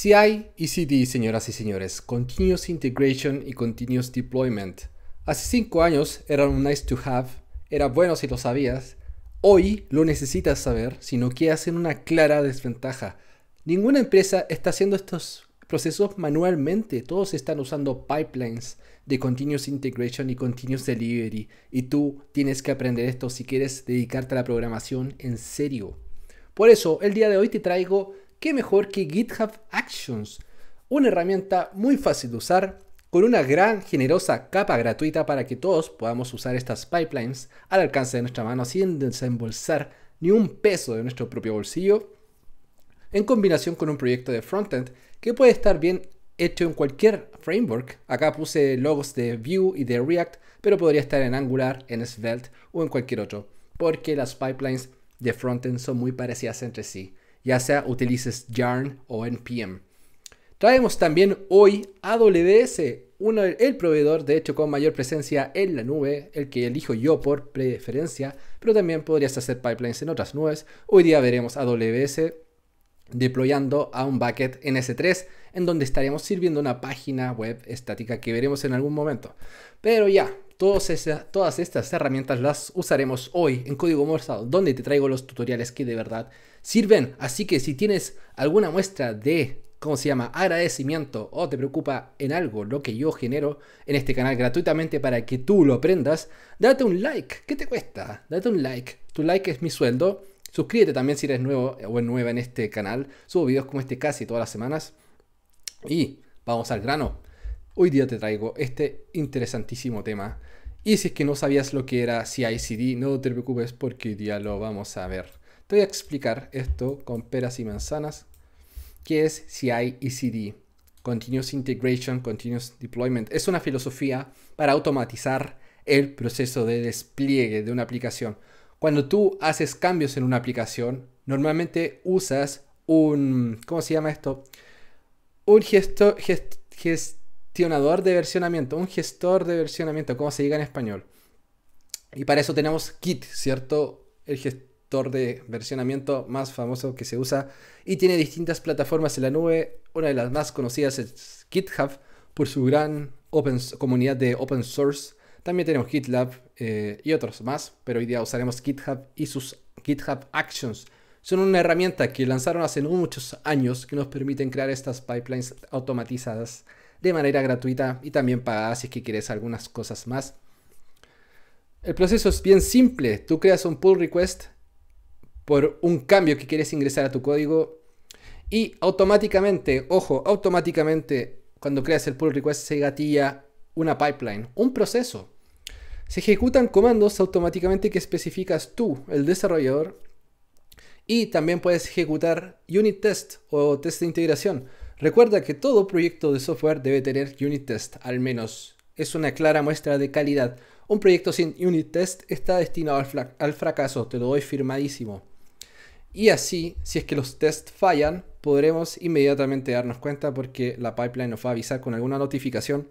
CI y e CD, señoras y señores, Continuous Integration y Continuous Deployment. Hace 5 años era un nice to have, era bueno si lo sabías, hoy lo necesitas saber, sino que hacen una clara desventaja. Ninguna empresa está haciendo estos procesos manualmente, todos están usando pipelines de Continuous Integration y Continuous Delivery, y tú tienes que aprender esto si quieres dedicarte a la programación en serio. Por eso, el día de hoy te traigo qué mejor que GitHub Actions, una herramienta muy fácil de usar, con una gran, generosa capa gratuita para que todos podamos usar estas pipelines al alcance de nuestra mano sin desembolsar ni un peso de nuestro propio bolsillo, en combinación con un proyecto de frontend que puede estar bien hecho en cualquier framework. Acá puse logos de Vue y de React, pero podría estar en Angular, en Svelte o en cualquier otro, porque las pipelines de frontend son muy parecidas entre sí ya sea utilices Yarn o NPM. Traemos también hoy AWS, uno, el proveedor de hecho con mayor presencia en la nube, el que elijo yo por preferencia, pero también podrías hacer pipelines en otras nubes. Hoy día veremos AWS deployando a un bucket en S3 en donde estaremos sirviendo una página web estática que veremos en algún momento. Pero ya, todas, todas estas herramientas las usaremos hoy en Código morzado, donde te traigo los tutoriales que de verdad sirven. Así que si tienes alguna muestra de, ¿cómo se llama?, agradecimiento o te preocupa en algo lo que yo genero en este canal gratuitamente para que tú lo aprendas, date un like. ¿Qué te cuesta? Date un like. Tu like es mi sueldo. Suscríbete también si eres nuevo o nueva en este canal. Subo videos como este casi todas las semanas. Y vamos al grano. Hoy día te traigo este interesantísimo tema. Y si es que no sabías lo que era CICD, no te preocupes porque hoy día lo vamos a ver. Te voy a explicar esto con peras y manzanas, ¿Qué es CI e CD, Continuous Integration, Continuous Deployment. Es una filosofía para automatizar el proceso de despliegue de una aplicación. Cuando tú haces cambios en una aplicación, normalmente usas un, ¿cómo se llama esto? Un gestor gestionador de versionamiento, un gestor de versionamiento, como se diga en español? Y para eso tenemos Git, ¿cierto? El, de versionamiento más famoso que se usa y tiene distintas plataformas en la nube. Una de las más conocidas es GitHub por su gran open, comunidad de open source. También tenemos GitLab eh, y otros más, pero hoy día usaremos GitHub y sus GitHub Actions. Son una herramienta que lanzaron hace muchos años que nos permiten crear estas pipelines automatizadas de manera gratuita y también pagada si es que quieres algunas cosas más. El proceso es bien simple. Tú creas un pull request por un cambio que quieres ingresar a tu código y automáticamente, ojo, automáticamente cuando creas el pull request se gatilla una pipeline, un proceso. Se ejecutan comandos automáticamente que especificas tú, el desarrollador, y también puedes ejecutar unit test o test de integración. Recuerda que todo proyecto de software debe tener unit test, al menos. Es una clara muestra de calidad. Un proyecto sin unit test está destinado al, fracaso, te lo doy firmadísimo. Y así, si es que los tests fallan, podremos inmediatamente darnos cuenta porque la pipeline nos va a avisar con alguna notificación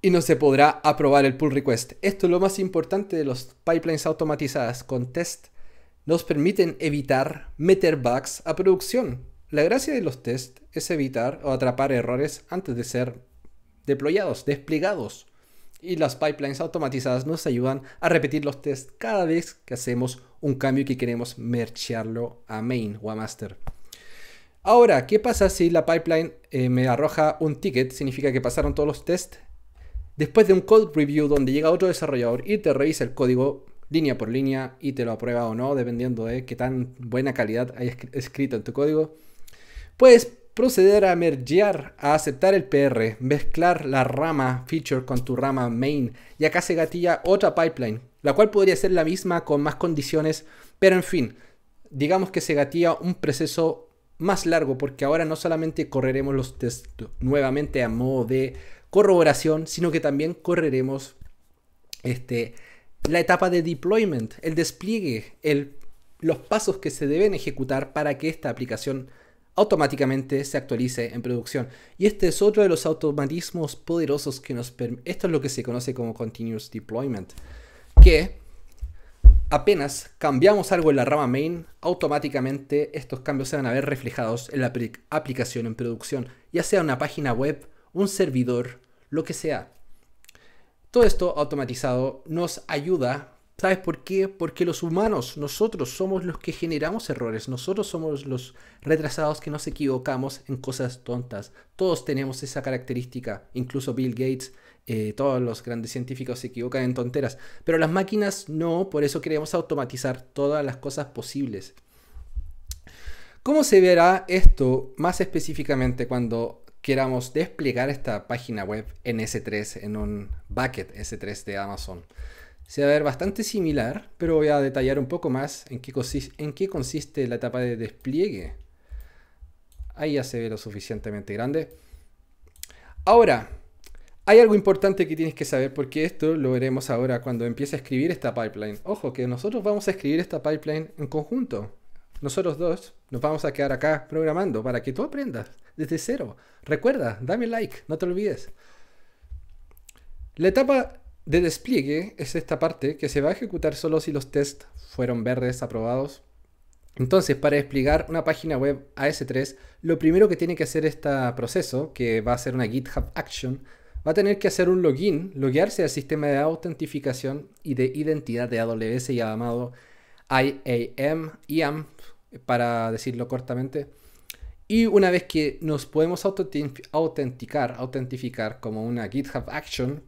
y no se podrá aprobar el pull request. Esto es lo más importante de los pipelines automatizadas con test. Nos permiten evitar meter bugs a producción. La gracia de los tests es evitar o atrapar errores antes de ser deployados, desplegados. Y las pipelines automatizadas nos ayudan a repetir los tests cada vez que hacemos un cambio que queremos mergearlo a main o a master. Ahora, ¿qué pasa si la pipeline eh, me arroja un ticket? Significa que pasaron todos los tests. Después de un code review donde llega otro desarrollador y te revisa el código línea por línea y te lo aprueba o no, dependiendo de qué tan buena calidad hay escrito en tu código, puedes proceder a mergear, a aceptar el PR, mezclar la rama feature con tu rama main y acá se gatilla otra pipeline la cual podría ser la misma con más condiciones, pero en fin, digamos que se gatilla un proceso más largo porque ahora no solamente correremos los test nuevamente a modo de corroboración, sino que también correremos este, la etapa de deployment, el despliegue, el, los pasos que se deben ejecutar para que esta aplicación automáticamente se actualice en producción. Y este es otro de los automatismos poderosos que nos permite... Esto es lo que se conoce como continuous deployment que apenas cambiamos algo en la rama main, automáticamente estos cambios se van a ver reflejados en la aplicación en producción, ya sea una página web, un servidor, lo que sea. Todo esto automatizado nos ayuda. ¿Sabes por qué? Porque los humanos, nosotros somos los que generamos errores, nosotros somos los retrasados que nos equivocamos en cosas tontas. Todos tenemos esa característica, incluso Bill Gates eh, todos los grandes científicos se equivocan en tonteras, pero las máquinas no, por eso queremos automatizar todas las cosas posibles. ¿Cómo se verá esto más específicamente cuando queramos desplegar esta página web en S3, en un bucket S3 de Amazon? Se va a ver bastante similar, pero voy a detallar un poco más en qué, en qué consiste la etapa de despliegue. Ahí ya se ve lo suficientemente grande. Ahora, hay algo importante que tienes que saber porque esto lo veremos ahora cuando empiece a escribir esta pipeline. Ojo, que nosotros vamos a escribir esta pipeline en conjunto. Nosotros dos nos vamos a quedar acá programando para que tú aprendas desde cero. Recuerda, dame like, no te olvides. La etapa de despliegue es esta parte que se va a ejecutar solo si los tests fueron verdes aprobados. Entonces, para desplegar una página web AS3, lo primero que tiene que hacer este proceso, que va a ser una GitHub Action, va a tener que hacer un login, loguearse al sistema de autentificación y de identidad de AWS llamado IAM, IAM para decirlo cortamente. Y una vez que nos podemos autenticar, autentificar como una GitHub Action,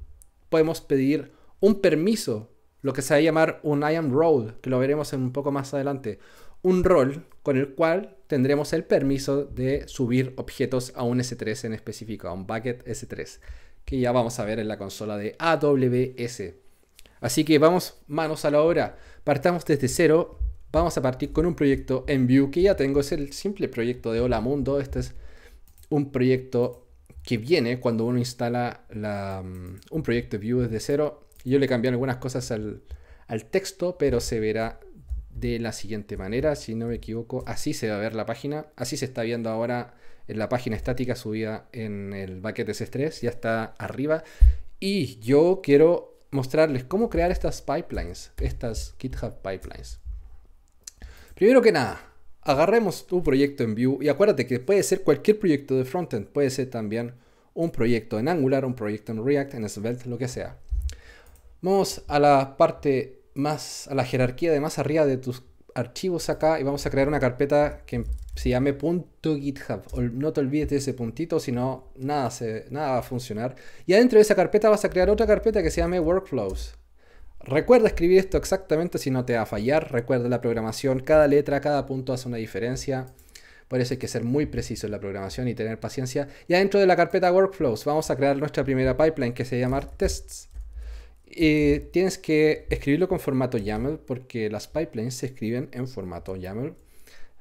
podemos pedir un permiso, lo que se va a llamar un IAM role, que lo veremos en un poco más adelante. Un role con el cual tendremos el permiso de subir objetos a un S3 en específico, a un bucket S3 que ya vamos a ver en la consola de AWS. Así que vamos manos a la obra, partamos desde cero, vamos a partir con un proyecto en Vue que ya tengo, es el simple proyecto de Hola Mundo, este es un proyecto que viene cuando uno instala mm, un proyecto Vue desde cero. Yo le cambié algunas cosas al texto, pero se verá de la siguiente manera, si no me equivoco, así se va a ver la página, así se está viendo ahora en la página estática subida en el bucket S3, ya está arriba. Y yo quiero mostrarles cómo crear estas pipelines, estas GitHub pipelines. Primero que nada, agarremos tu proyecto en View. y acuérdate que puede ser cualquier proyecto de frontend, puede ser también un proyecto en Angular, un proyecto en React, en Svelte, lo que sea. Vamos a la parte más, a la jerarquía de más arriba de tus archivos acá y vamos a crear una carpeta que se llame .github. No te olvides de ese puntito, si no, nada, nada va a funcionar. Y adentro de esa carpeta vas a crear otra carpeta que se llame workflows. Recuerda escribir esto exactamente si no te va a fallar. Recuerda la programación, cada letra, cada punto hace una diferencia. Por eso hay que ser muy preciso en la programación y tener paciencia. Y adentro de la carpeta workflows vamos a crear nuestra primera pipeline que se llama tests. Eh, tienes que escribirlo con formato YAML porque las pipelines se escriben en formato YAML.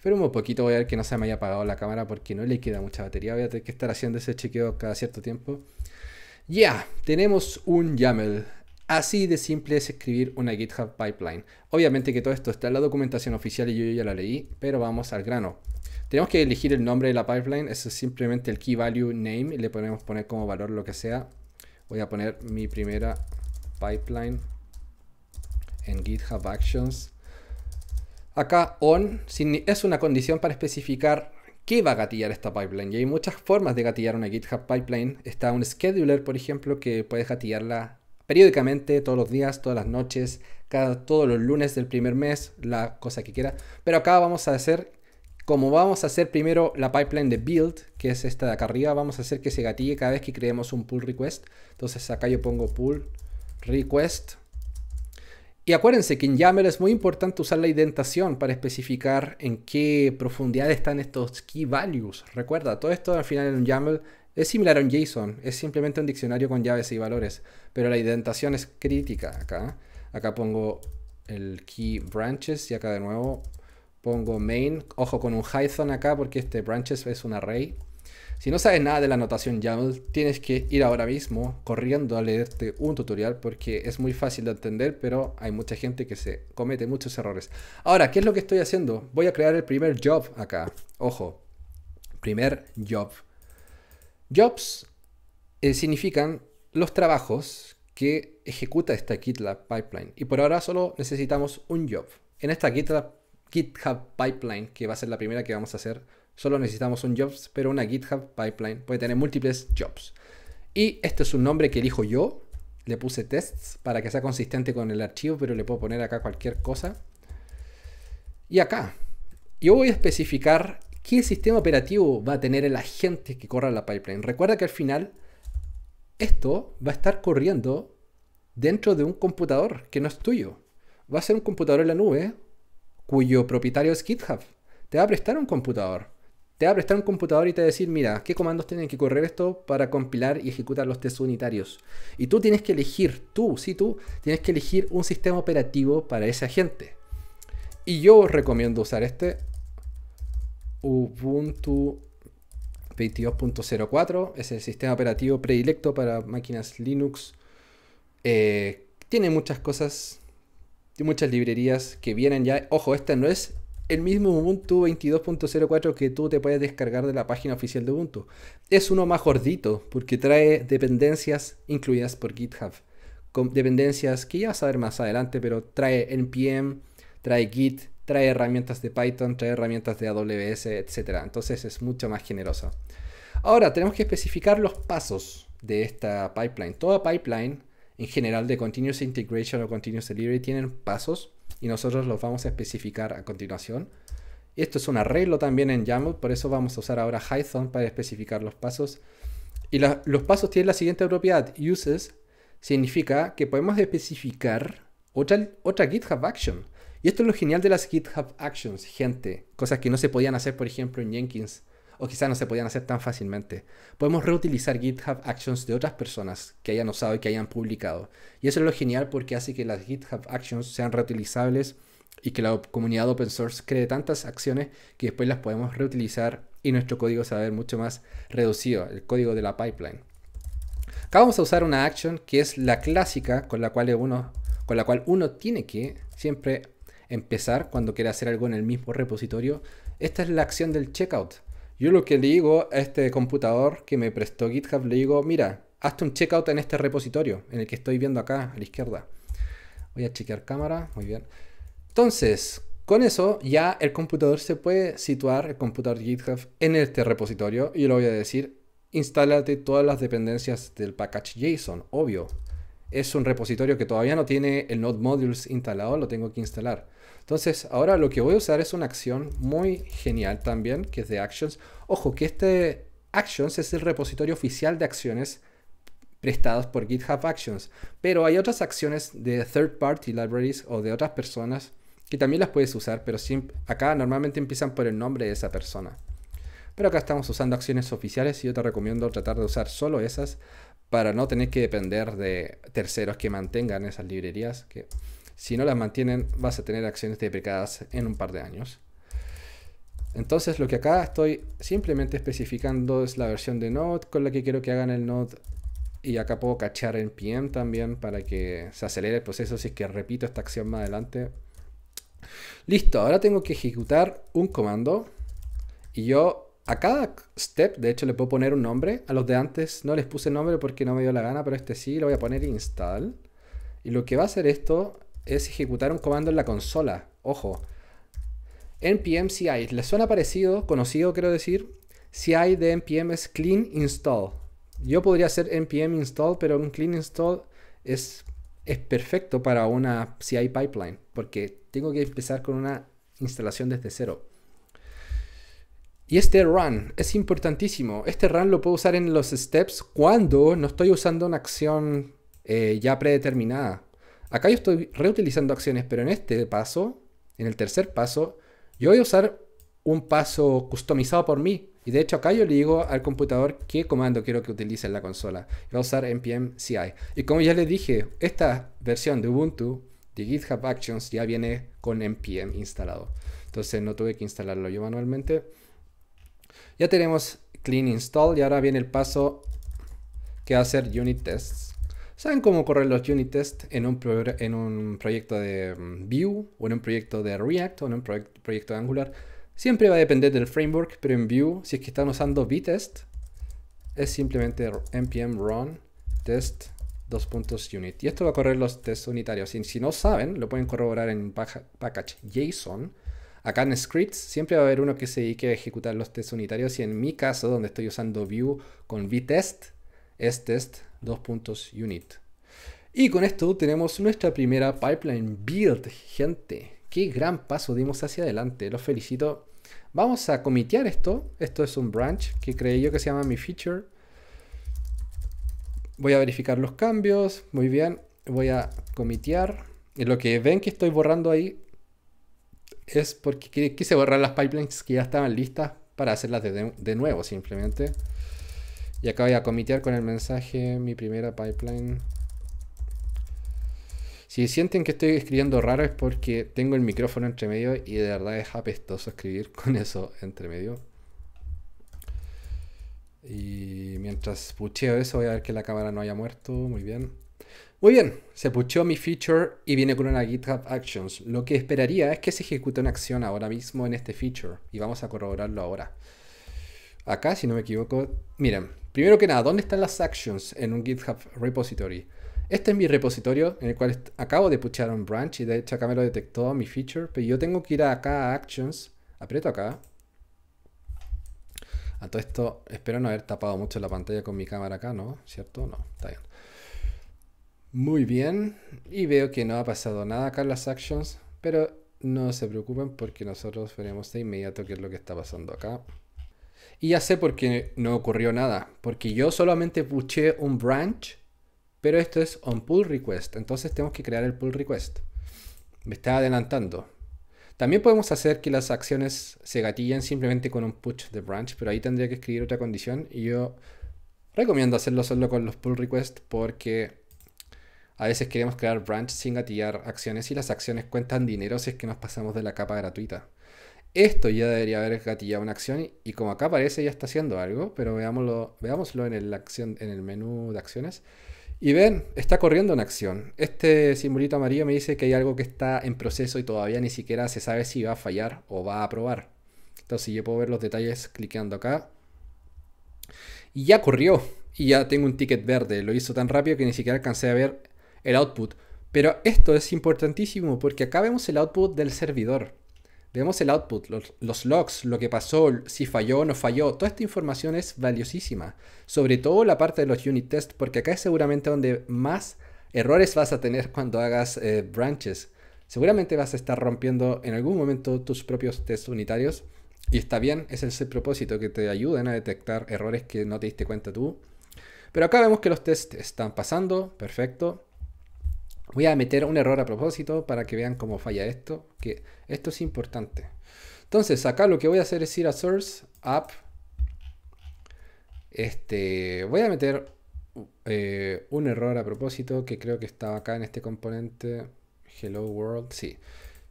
Pero un poquito voy a ver que no se me haya apagado la cámara porque no le queda mucha batería. Voy a tener que estar haciendo ese chequeo cada cierto tiempo. Ya, tenemos un YAML. Así de simple es escribir una GitHub pipeline. Obviamente que todo esto está en la documentación oficial y yo ya la leí, pero vamos al grano. Tenemos que elegir el nombre de la pipeline, eso es simplemente el key value name y le podemos poner como valor lo que sea. Voy a poner mi primera pipeline en GitHub Actions. Acá on es una condición para especificar qué va a gatillar esta pipeline. Y hay muchas formas de gatillar una GitHub pipeline. Está un scheduler, por ejemplo, que puedes gatillarla periódicamente, todos los días, todas las noches, cada, todos los lunes del primer mes, la cosa que quiera. Pero acá vamos a hacer, como vamos a hacer primero la pipeline de build, que es esta de acá arriba, vamos a hacer que se gatille cada vez que creemos un pull request. Entonces acá yo pongo pull request. Y acuérdense que en YAML es muy importante usar la indentación para especificar en qué profundidad están estos key values. Recuerda, todo esto al final en YAML es similar a un JSON, es simplemente un diccionario con llaves y valores, pero la indentación es crítica acá. Acá pongo el key branches y acá de nuevo pongo main. Ojo con un Python acá porque este branches es un array. Si no sabes nada de la notación YAML, tienes que ir ahora mismo corriendo a leerte un tutorial porque es muy fácil de entender, pero hay mucha gente que se comete muchos errores. Ahora, ¿qué es lo que estoy haciendo? Voy a crear el primer job acá. Ojo, primer job. Jobs eh, significan los trabajos que ejecuta esta GitLab pipeline. Y por ahora solo necesitamos un job. En esta GitLab, GitHub pipeline, que va a ser la primera que vamos a hacer, Solo necesitamos un jobs, pero una GitHub pipeline puede tener múltiples jobs. Y este es un nombre que elijo yo. Le puse tests para que sea consistente con el archivo, pero le puedo poner acá cualquier cosa. Y acá, yo voy a especificar qué sistema operativo va a tener el agente que corra la pipeline. Recuerda que al final esto va a estar corriendo dentro de un computador que no es tuyo. Va a ser un computador en la nube cuyo propietario es GitHub. Te va a prestar un computador te va a prestar un computador y te va a decir, mira, ¿qué comandos tienen que correr esto para compilar y ejecutar los test unitarios? Y tú tienes que elegir, tú, sí tú, tienes que elegir un sistema operativo para ese agente. Y yo os recomiendo usar este Ubuntu 22.04, es el sistema operativo predilecto para máquinas Linux. Eh, tiene muchas cosas, muchas librerías que vienen ya. Ojo, este no es el mismo Ubuntu 22.04 que tú te puedes descargar de la página oficial de Ubuntu. Es uno más gordito porque trae dependencias incluidas por GitHub. dependencias que ya vas a más adelante, pero trae NPM, trae Git, trae herramientas de Python, trae herramientas de AWS, etc. Entonces es mucho más generosa. Ahora tenemos que especificar los pasos de esta pipeline. Toda pipeline en general de Continuous Integration o Continuous Delivery tienen pasos y nosotros los vamos a especificar a continuación. Esto es un arreglo también en YAML, por eso vamos a usar ahora Python para especificar los pasos. Y los pasos tienen la siguiente propiedad, uses, significa que podemos especificar otra, otra GitHub Action. Y esto es lo genial de las GitHub Actions, gente. Cosas que no se podían hacer, por ejemplo, en Jenkins o quizás no se podían hacer tan fácilmente. Podemos reutilizar GitHub Actions de otras personas que hayan usado y que hayan publicado. Y eso es lo genial porque hace que las GitHub Actions sean reutilizables y que la comunidad open source cree tantas acciones que después las podemos reutilizar y nuestro código se va a ver mucho más reducido, el código de la pipeline. Acá vamos a usar una action que es la clásica con la cual uno, con la cual uno tiene que siempre empezar cuando quiere hacer algo en el mismo repositorio. Esta es la acción del checkout. Yo lo que le digo a este computador que me prestó GitHub, le digo, mira, hazte un checkout en este repositorio, en el que estoy viendo acá a la izquierda. Voy a chequear cámara, muy bien. Entonces, con eso ya el computador se puede situar, el computador GitHub, en este repositorio. Y le voy a decir, instálate todas las dependencias del package JSON, obvio. Es un repositorio que todavía no tiene el Node Modules instalado, lo tengo que instalar. Entonces, ahora lo que voy a usar es una acción muy genial también, que es de Actions. Ojo, que este Actions es el repositorio oficial de acciones prestados por GitHub Actions, pero hay otras acciones de third party libraries o de otras personas que también las puedes usar, pero acá normalmente empiezan por el nombre de esa persona. Pero acá estamos usando acciones oficiales y yo te recomiendo tratar de usar solo esas para no tener que depender de terceros que mantengan esas librerías, que si no las mantienen, vas a tener acciones deprecadas en un par de años. Entonces lo que acá estoy simplemente especificando es la versión de Node con la que quiero que hagan el Node. Y acá puedo cachar en PM también para que se acelere el proceso si es que repito esta acción más adelante. Listo, ahora tengo que ejecutar un comando. Y yo a cada step, de hecho, le puedo poner un nombre. A los de antes no les puse nombre porque no me dio la gana, pero este sí, lo voy a poner install. Y lo que va a hacer esto es ejecutar un comando en la consola. Ojo. npm ci. ¿Les suena parecido? Conocido, quiero decir. CI de npm es clean install. Yo podría hacer npm install, pero un clean install es, es perfecto para una CI pipeline, porque tengo que empezar con una instalación desde cero. Y este run es importantísimo. Este run lo puedo usar en los steps cuando no estoy usando una acción eh, ya predeterminada. Acá yo estoy reutilizando acciones, pero en este paso, en el tercer paso, yo voy a usar un paso customizado por mí. Y de hecho acá yo le digo al computador qué comando quiero que utilice en la consola. Voy a usar npm ci. Y como ya les dije, esta versión de Ubuntu, de GitHub Actions, ya viene con npm instalado. Entonces no tuve que instalarlo yo manualmente. Ya tenemos clean install y ahora viene el paso que va a ser unit tests saben cómo correr los unit tests en un, en un proyecto de mm, Vue o en un proyecto de React o en un proyecto de Angular. Siempre va a depender del framework, pero en Vue, si es que están usando vtest, es simplemente npm run test 2.unit. Y esto va a correr los tests unitarios. si no saben, lo pueden corroborar en package.json. Acá en scripts siempre va a haber uno que se dedique a ejecutar los tests unitarios. Y en mi caso, donde estoy usando Vue con vtest, es test dos puntos unit. Y con esto tenemos nuestra primera pipeline build, gente. Qué gran paso dimos hacia adelante, los felicito. Vamos a comitear esto. Esto es un branch que creé yo que se llama mi feature. Voy a verificar los cambios. Muy bien. Voy a comitear. Y lo que ven que estoy borrando ahí es porque quise borrar las pipelines que ya estaban listas para hacerlas de nuevo simplemente. Y acá voy a comitear con el mensaje mi primera pipeline. Si sienten que estoy escribiendo raro es porque tengo el micrófono entre medio y de verdad es apestoso escribir con eso entre medio. Y mientras pucheo eso voy a ver que la cámara no haya muerto. Muy bien. Muy bien, se pucheó mi feature y viene con una GitHub Actions. Lo que esperaría es que se ejecute una acción ahora mismo en este feature y vamos a corroborarlo ahora. Acá, si no me equivoco, miren, Primero que nada, ¿dónde están las actions en un GitHub repository? Este es mi repositorio en el cual acabo de puchar un branch y de hecho acá me lo detectó mi feature, pero yo tengo que ir acá a Actions, aprieto acá. A todo esto, espero no haber tapado mucho la pantalla con mi cámara acá, ¿no? ¿Cierto? No, está bien. Muy bien, y veo que no ha pasado nada acá en las Actions, pero no se preocupen porque nosotros veremos de inmediato qué es lo que está pasando acá. Y ya sé por qué no ocurrió nada, porque yo solamente puché un branch, pero esto es un pull request, entonces tenemos que crear el pull request. Me está adelantando. También podemos hacer que las acciones se gatillen simplemente con un push de branch, pero ahí tendría que escribir otra condición y yo recomiendo hacerlo solo con los pull requests porque a veces queremos crear branch sin gatillar acciones y las acciones cuentan dinero si es que nos pasamos de la capa gratuita esto ya debería haber gatillado una acción y como acá parece ya está haciendo algo, pero veámoslo, veámoslo en, el en el menú de acciones. Y ven, está corriendo una acción. Este simbolito amarillo me dice que hay algo que está en proceso y todavía ni siquiera se sabe si va a fallar o va a aprobar. Entonces yo puedo ver los detalles cliqueando acá. Y ya corrió. Y ya tengo un ticket verde. Lo hizo tan rápido que ni siquiera alcancé a ver el output. Pero esto es importantísimo porque acá vemos el output del servidor. Vemos el output, los, logs, lo que pasó, si falló o no falló. Toda esta información es valiosísima. Sobre todo la parte de los unit tests, porque acá es seguramente donde más errores vas a tener cuando hagas eh, branches. Seguramente vas a estar rompiendo en algún momento tus propios tests unitarios. Y está bien, es el propósito, que te ayuden a detectar errores que no te diste cuenta tú. Pero acá vemos que los tests están pasando, perfecto. Voy a meter un error a propósito para que vean cómo falla esto, que esto es importante. Entonces, acá lo que voy a hacer es ir a source, app. Este, voy a meter eh, un error a propósito que creo que estaba acá en este componente. Hello world, sí.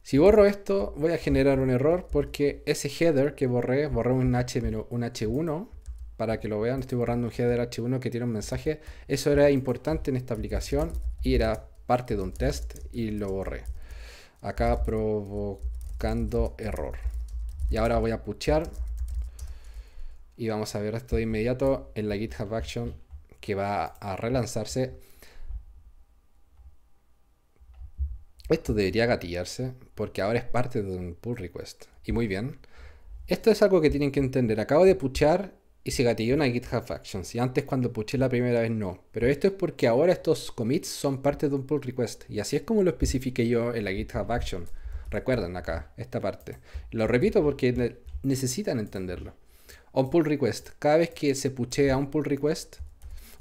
Si borro esto, voy a generar un error porque ese header que borré, borré un, H, un H1 para que lo vean. Estoy borrando un header H1 que tiene un mensaje. Eso era importante en esta aplicación y era parte de un test y lo borré. Acá provocando error. Y ahora voy a puchar. Y vamos a ver esto de inmediato en la GitHub Action que va a relanzarse. Esto debería gatillarse porque ahora es parte de un pull request. Y muy bien. Esto es algo que tienen que entender. Acabo de puchar y se gatilló una GitHub Actions. Y antes cuando puché la primera vez no. Pero esto es porque ahora estos commits son parte de un pull request. Y así es como lo especifique yo en la GitHub Action. Recuerden acá, esta parte. Lo repito porque necesitan entenderlo. Un pull request. Cada vez que se a un pull request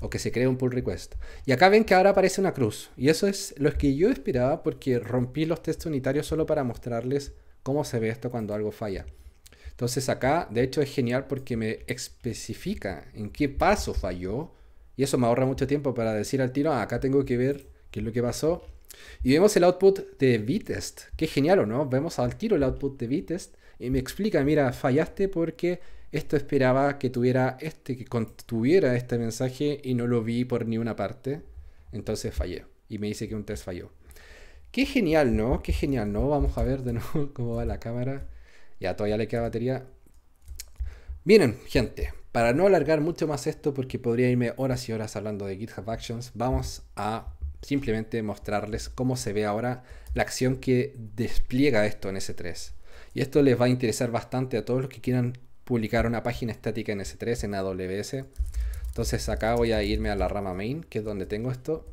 o que se crea un pull request. Y acá ven que ahora aparece una cruz. Y eso es lo que yo esperaba porque rompí los textos unitarios solo para mostrarles cómo se ve esto cuando algo falla. Entonces acá, de hecho, es genial porque me especifica en qué paso falló. Y eso me ahorra mucho tiempo para decir al tiro, ah, acá tengo que ver qué es lo que pasó. Y vemos el output de Vitest. Qué genial, ¿o no? Vemos al tiro el output de Vitest y me explica, mira, fallaste porque esto esperaba que tuviera este, que contuviera este mensaje y no lo vi por ni una parte. Entonces fallé. Y me dice que un test falló. Qué genial, ¿no? Qué genial, ¿no? Vamos a ver de nuevo cómo va la cámara. Ya todavía le queda batería. Miren, gente, para no alargar mucho más esto, porque podría irme horas y horas hablando de GitHub Actions, vamos a simplemente mostrarles cómo se ve ahora la acción que despliega esto en S3. Y esto les va a interesar bastante a todos los que quieran publicar una página estática en S3, en AWS. Entonces acá voy a irme a la rama main, que es donde tengo esto.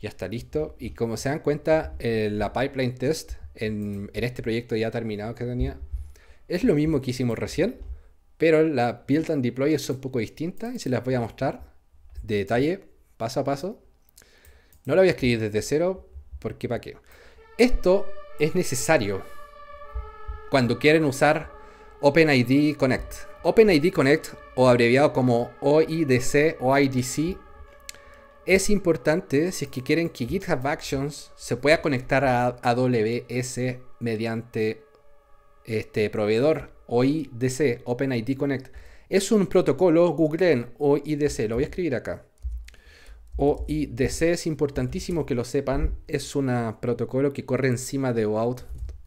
Ya está listo. Y como se dan cuenta, eh, la pipeline test en, en este proyecto ya terminado que tenía, es lo mismo que hicimos recién, pero la build and deploy es un poco distinta y se las voy a mostrar de detalle, paso a paso. No la voy a escribir desde cero, porque para qué. Esto es necesario cuando quieren usar OpenID Connect. OpenID Connect, o abreviado como OIDC o es importante si es que quieren que GitHub Actions se pueda conectar a AWS mediante este proveedor OIDC, OpenID Connect, es un protocolo, Google OIDC, lo voy a escribir acá. OIDC es importantísimo que lo sepan, es un protocolo que corre encima de OAuth,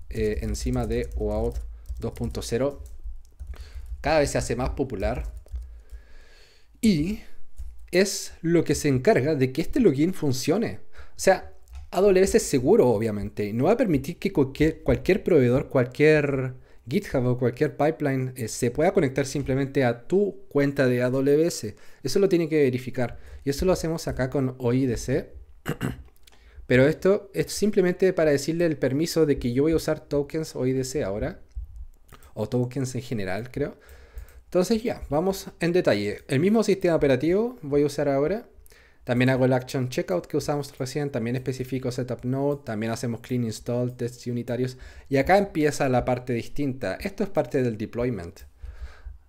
eh, encima de OAuth 2.0. Cada vez se hace más popular. Y es lo que se encarga de que este login funcione. O sea, AWS es seguro, obviamente. No va a permitir que cualquier, proveedor, cualquier GitHub o cualquier pipeline eh, se pueda conectar simplemente a tu cuenta de AWS. Eso lo tiene que verificar. Y eso lo hacemos acá con OIDC. Pero esto es simplemente para decirle el permiso de que yo voy a usar tokens OIDC ahora. O tokens en general, creo. Entonces ya, vamos en detalle. El mismo sistema operativo voy a usar ahora. También hago el action checkout que usamos recién, también especifico setup node, también hacemos clean install, tests unitarios y acá empieza la parte distinta. Esto es parte del deployment.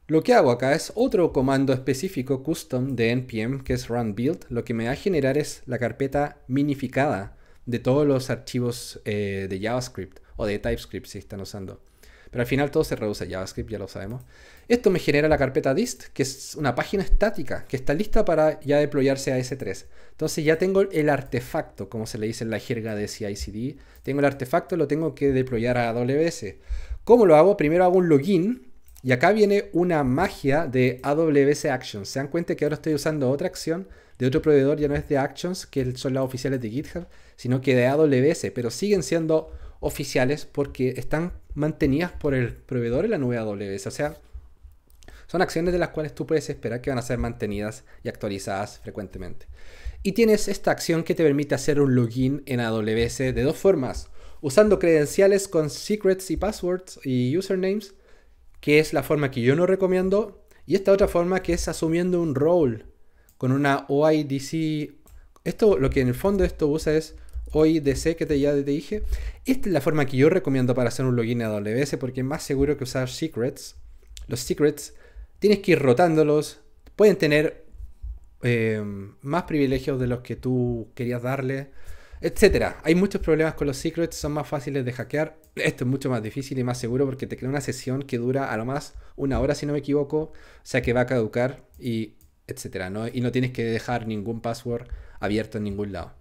Lo que hago acá es otro comando específico custom de npm que es run build. Lo que me va a generar es la carpeta minificada de todos los archivos eh, de JavaScript o de TypeScript si están usando. Pero al final todo se reduce a JavaScript, ya lo sabemos. Esto me genera la carpeta dist, que es una página estática, que está lista para ya deployarse a S3. Entonces ya tengo el artefacto, como se le dice en la jerga de CICD. Tengo el artefacto, lo tengo que deployar a AWS. ¿Cómo lo hago? Primero hago un login y acá viene una magia de AWS Actions. Se dan cuenta que ahora estoy usando otra acción de otro proveedor, ya no es de Actions, que son las oficiales de GitHub, sino que de AWS, pero siguen siendo oficiales porque están mantenidas por el proveedor en la nube AWS. O sea, son acciones de las cuales tú puedes esperar que van a ser mantenidas y actualizadas frecuentemente. Y tienes esta acción que te permite hacer un login en AWS de dos formas, usando credenciales con secrets y passwords y usernames, que es la forma que yo no recomiendo, y esta otra forma que es asumiendo un role con una OIDC. Esto lo que en el fondo esto usa es hoy DC que te ya te dije. Esta es la forma que yo recomiendo para hacer un login a AWS porque es más seguro que usar secrets. Los secrets tienes que ir rotándolos, pueden tener eh, más privilegios de los que tú querías darle, etcétera. Hay muchos problemas con los secrets, son más fáciles de hackear. Esto es mucho más difícil y más seguro porque te crea una sesión que dura a lo más una hora, si no me equivoco, o sea que va a caducar y etcétera. Y no tienes que dejar ningún password abierto en ningún lado.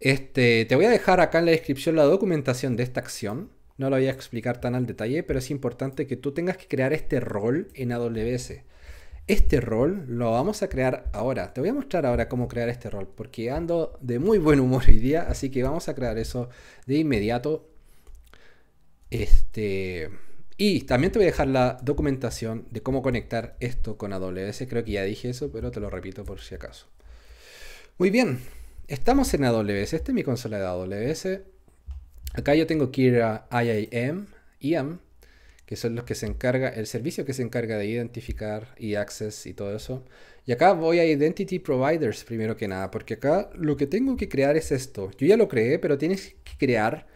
Este, te voy a dejar acá en la descripción la documentación de esta acción. No la voy a explicar tan al detalle, pero es importante que tú tengas que crear este rol en AWS. Este rol lo vamos a crear ahora. Te voy a mostrar ahora cómo crear este rol, porque ando de muy buen humor hoy día, así que vamos a crear eso de inmediato. Este, y también te voy a dejar la documentación de cómo conectar esto con AWS. Creo que ya dije eso, pero te lo repito por si acaso. Muy bien, Estamos en AWS. Esta es mi consola de AWS. Acá yo tengo que ir a IAM, IAM, que son los que se encarga, el servicio que se encarga de identificar y access y todo eso. Y acá voy a Identity Providers primero que nada, porque acá lo que tengo que crear es esto. Yo ya lo creé, pero tienes que crear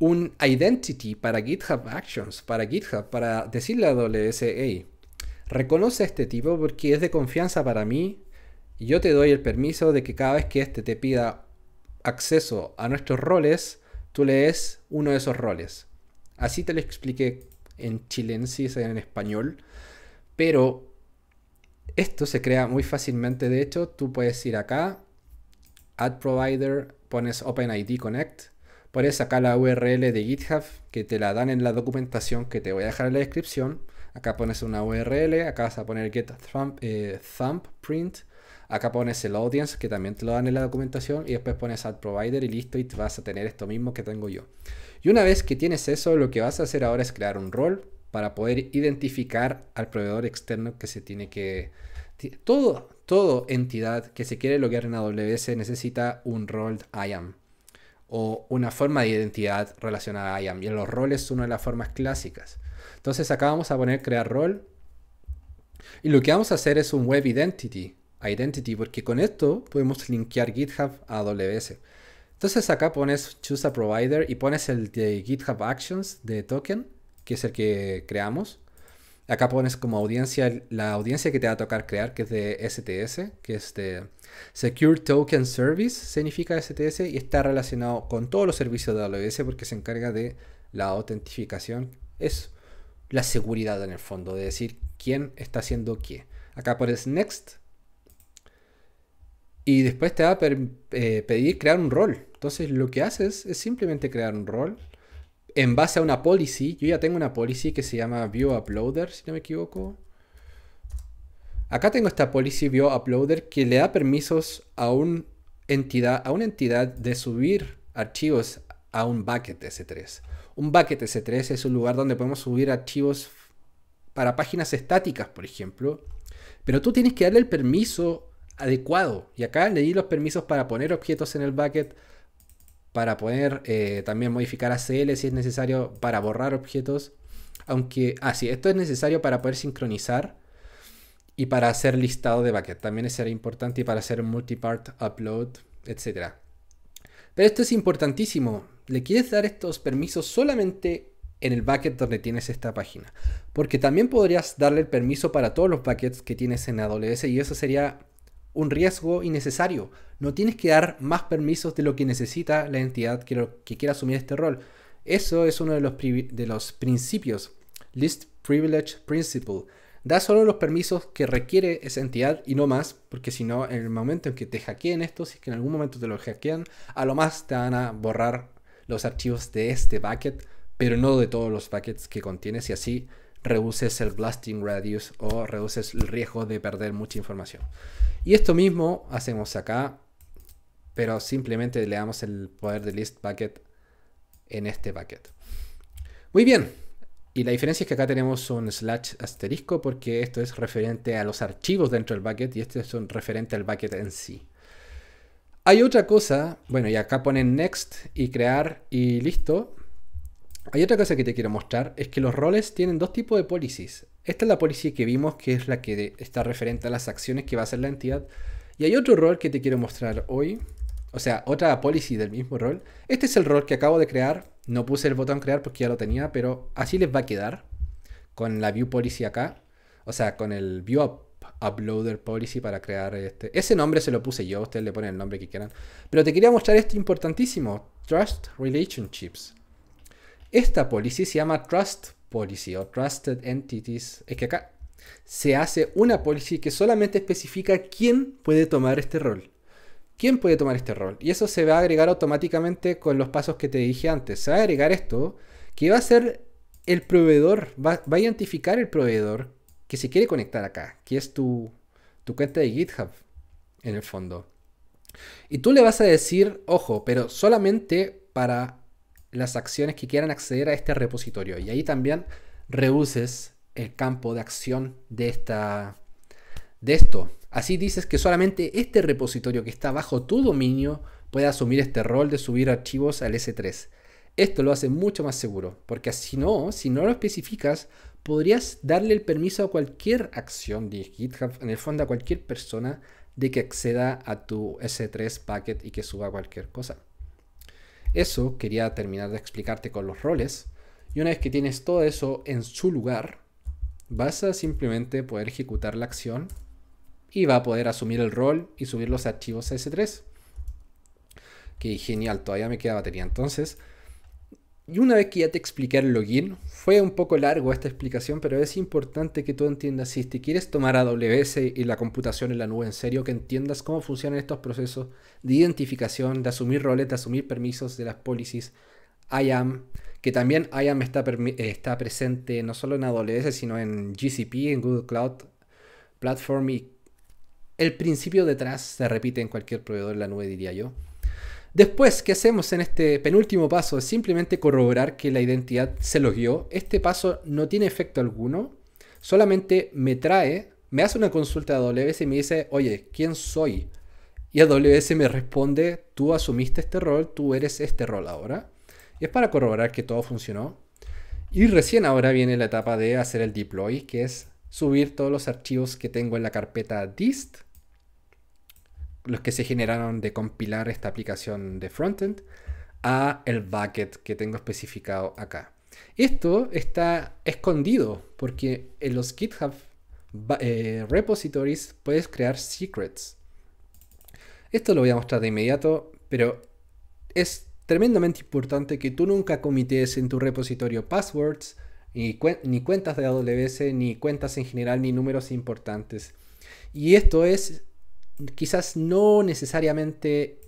un identity para GitHub Actions, para GitHub, para decirle a AWS hey, reconoce este tipo porque es de confianza para mí yo te doy el permiso de que cada vez que éste te pida acceso a nuestros roles, tú lees uno de esos roles. Así te lo expliqué en chilensis, en español, pero esto se crea muy fácilmente. De hecho, tú puedes ir acá, Add Provider, pones OpenID Connect, pones acá la URL de GitHub que te la dan en la documentación que te voy a dejar en la descripción. Acá pones una URL, acá vas a poner get thumb, eh, thumbprint Acá pones el audience, que también te lo dan en la documentación, y después pones ad provider y listo, y te vas a tener esto mismo que tengo yo. Y una vez que tienes eso, lo que vas a hacer ahora es crear un rol para poder identificar al proveedor externo que se tiene que... Todo, todo entidad que se quiere loguear en AWS necesita un rol IAM o una forma de identidad relacionada a IAM. Y en los roles es una de las formas clásicas. Entonces acá vamos a poner crear rol. Y lo que vamos a hacer es un web identity. Identity, porque con esto podemos linkear GitHub a AWS. Entonces acá pones Choose a Provider y pones el de GitHub Actions de token, que es el que creamos. Acá pones como audiencia la audiencia que te va a tocar crear, que es de STS, que es de Secure Token Service, significa STS, y está relacionado con todos los servicios de AWS porque se encarga de la autentificación. Es la seguridad en el fondo, de decir quién está haciendo qué. Acá pones Next y después te va a eh, pedir crear un rol. Entonces lo que haces es simplemente crear un rol en base a una policy. Yo ya tengo una policy que se llama view uploader, si no me equivoco. Acá tengo esta policy view uploader que le da permisos a, entidad, a una entidad de subir archivos a un bucket S3. Un bucket S3 es un lugar donde podemos subir archivos para páginas estáticas, por ejemplo. Pero tú tienes que darle el permiso adecuado. Y acá le di los permisos para poner objetos en el bucket, para poder eh, también modificar ACL si es necesario, para borrar objetos. Aunque, así ah, esto es necesario para poder sincronizar y para hacer listado de bucket. También será importante y para hacer multipart upload, etc. Pero esto es importantísimo. Le quieres dar estos permisos solamente en el bucket donde tienes esta página. Porque también podrías darle el permiso para todos los buckets que tienes en AWS y eso sería un riesgo innecesario. No tienes que dar más permisos de lo que necesita la entidad que, lo, que quiera asumir este rol. Eso es uno de los, de los principios, List Privilege Principle. Da solo los permisos que requiere esa entidad y no más, porque si no, en el momento en que te hackeen esto, si es que en algún momento te lo hackean, a lo más te van a borrar los archivos de este bucket, pero no de todos los buckets que contiene y así reduces el blasting radius o reduces el riesgo de perder mucha información. Y esto mismo hacemos acá, pero simplemente le damos el poder de list bucket en este bucket. Muy bien, y la diferencia es que acá tenemos un slash asterisco porque esto es referente a los archivos dentro del bucket y este es referente al bucket en sí. Hay otra cosa, bueno, y acá ponen next y crear y listo, hay otra cosa que te quiero mostrar, es que los roles tienen dos tipos de policies. Esta es la policy que vimos, que es la que está referente a las acciones que va a hacer la entidad. Y hay otro rol que te quiero mostrar hoy, o sea, otra policy del mismo rol. Este es el rol que acabo de crear, no puse el botón crear porque ya lo tenía, pero así les va a quedar con la view policy acá, o sea, con el view uploader policy para crear este. Ese nombre se lo puse yo, ustedes le ponen el nombre que quieran. Pero te quería mostrar esto importantísimo, trust relationships. Esta policy se llama Trust Policy o Trusted Entities. Es que acá se hace una policy que solamente especifica quién puede tomar este rol. ¿Quién puede tomar este rol? Y eso se va a agregar automáticamente con los pasos que te dije antes. Se va a agregar esto, que va a ser el proveedor, va, a identificar el proveedor que se quiere conectar acá, que es tu, tu cuenta de GitHub, en el fondo. Y tú le vas a decir, ojo, pero solamente para las acciones que quieran acceder a este repositorio. Y ahí también reduces el campo de acción de, esta, de esto. Así dices que solamente este repositorio que está bajo tu dominio puede asumir este rol de subir archivos al S3. Esto lo hace mucho más seguro, porque si no, si no lo especificas, podrías darle el permiso a cualquier acción de GitHub, en el fondo a cualquier persona, de que acceda a tu S3 packet y que suba cualquier cosa. Eso quería terminar de explicarte con los roles. Y una vez que tienes todo eso en su lugar, vas a simplemente poder ejecutar la acción y va a poder asumir el rol y subir los archivos a S3. Que genial, todavía me queda batería. Entonces, y una vez que ya te expliqué el login, fue un poco largo esta explicación, pero es importante que tú entiendas, si te quieres tomar AWS y la computación en la nube en serio, que entiendas cómo funcionan estos procesos de identificación, de asumir roles, de asumir permisos de las policies IAM, que también IAM está, eh, está presente no solo en AWS, sino en GCP, en Google Cloud Platform y el principio detrás se repite en cualquier proveedor de la nube, diría yo. Después, ¿qué hacemos en este penúltimo paso? simplemente corroborar que la identidad se los Este paso no tiene efecto alguno, solamente me trae, me hace una consulta a AWS y me dice, oye, ¿quién soy? Y AWS me responde, tú asumiste este rol, tú eres este rol ahora. es para corroborar que todo funcionó. Y recién ahora viene la etapa de hacer el deploy, que es subir todos los archivos que tengo en la carpeta dist los que se generaron de compilar esta aplicación de frontend a el bucket que tengo especificado acá. Esto está escondido porque en los GitHub eh, repositories puedes crear secrets. Esto lo voy a mostrar de inmediato, pero es tremendamente importante que tú nunca comites en tu repositorio passwords, ni cuentas de AWS, ni cuentas en general, ni números importantes. Y esto es quizás no necesariamente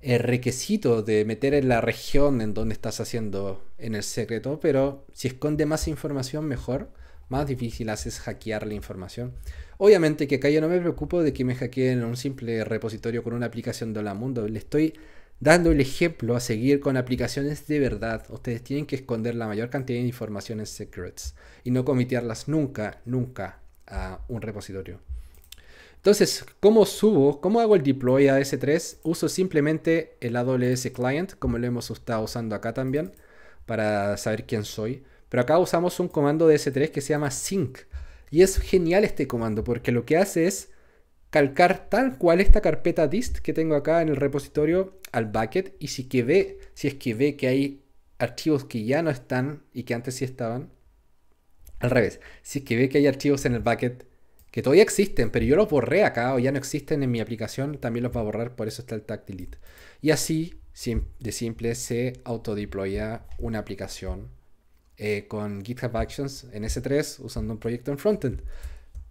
el requisito de meter en la región en donde estás haciendo en el secreto, pero si esconde más información mejor, más difícil haces hackear la información. Obviamente que acá yo no me preocupo de que me hackeen un simple repositorio con una aplicación de Hola Mundo, le estoy dando el ejemplo a seguir con aplicaciones de verdad. Ustedes tienen que esconder la mayor cantidad de informaciones en secrets y no comitearlas nunca, nunca a un repositorio. Entonces, ¿cómo subo? ¿Cómo hago el deploy a S3? Uso simplemente el AWS Client, como lo hemos estado usando acá también, para saber quién soy. Pero acá usamos un comando de S3 que se llama sync. Y es genial este comando, porque lo que hace es calcar tal cual esta carpeta dist que tengo acá en el repositorio al bucket y si que ve, si es que ve que hay archivos que ya no están y que antes sí estaban, al revés, si es que ve que hay archivos en el bucket que todavía existen, pero yo los borré acá o ya no existen en mi aplicación, también los va a borrar, por eso está el Tag Delete. Y así de simple se autodeploya una aplicación eh, con GitHub Actions en S3 usando un proyecto en frontend.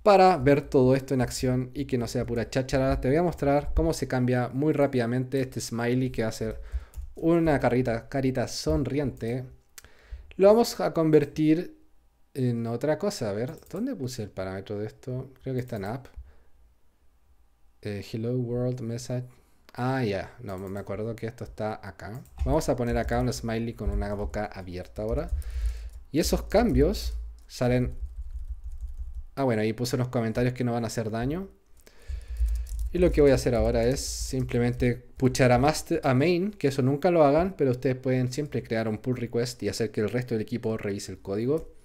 Para ver todo esto en acción y que no sea pura cháchara, te voy a mostrar cómo se cambia muy rápidamente este smiley que va a ser una carita, carita sonriente. Lo vamos a convertir en otra cosa, a ver, ¿dónde puse el parámetro de esto? Creo que está en app. Eh, hello world message. Ah, ya, no, me acuerdo que esto está acá. Vamos a poner acá un smiley con una boca abierta ahora. Y esos cambios salen... Ah, bueno, ahí puse unos comentarios que no van a hacer daño. Y lo que voy a hacer ahora es simplemente puchar a, a main, que eso nunca lo hagan, pero ustedes pueden siempre crear un pull request y hacer que el resto del equipo revise el código.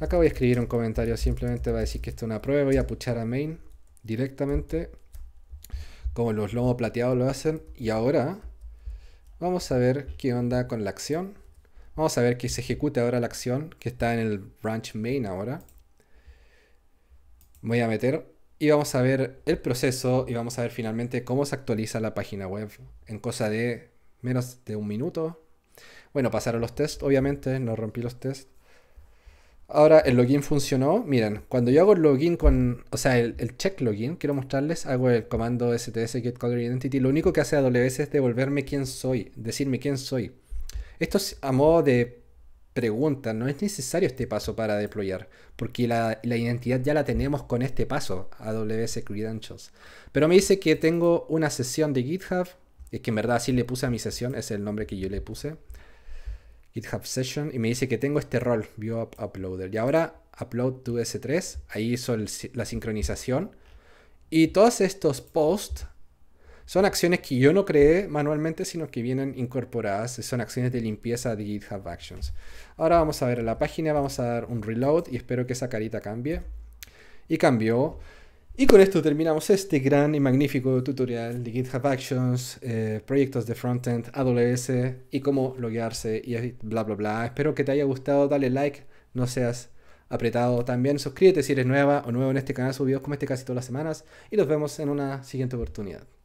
Acá voy a escribir un comentario, simplemente va a decir que esto es una prueba, voy a puchar a main directamente, como los lomos plateados lo hacen. Y ahora vamos a ver qué onda con la acción. Vamos a ver que se ejecute ahora la acción que está en el branch main ahora. Voy a meter y vamos a ver el proceso y vamos a ver finalmente cómo se actualiza la página web en cosa de menos de un minuto. Bueno, pasaron los tests, obviamente, no rompí los tests. Ahora, el login funcionó. Miren, cuando yo hago el login con, o sea, el, check login, quiero mostrarles, hago el comando STS get identity. Lo único que hace AWS es devolverme quién soy, decirme quién soy. Esto es a modo de pregunta, no es necesario este paso para deployar, porque la, identidad ya la tenemos con este paso, AWS Credentials. Pero me dice que tengo una sesión de GitHub, es que en verdad sí le puse a mi sesión, es el nombre que yo le puse. GitHub Session y me dice que tengo este rol, View Uploader. Y ahora Upload to S3, ahí hizo la sincronización. Y todos estos posts son acciones que yo no creé manualmente, sino que vienen incorporadas, son acciones de limpieza de GitHub Actions. Ahora vamos a ver la página, vamos a dar un reload y espero que esa carita cambie. Y cambió. Y con esto terminamos este gran y magnífico tutorial de GitHub Actions, eh, proyectos de frontend, AWS y cómo loguearse y bla bla bla. Espero que te haya gustado, dale like, no seas apretado. También suscríbete si eres nueva o nuevo en este canal, subidos como este casi todas las semanas y nos vemos en una siguiente oportunidad.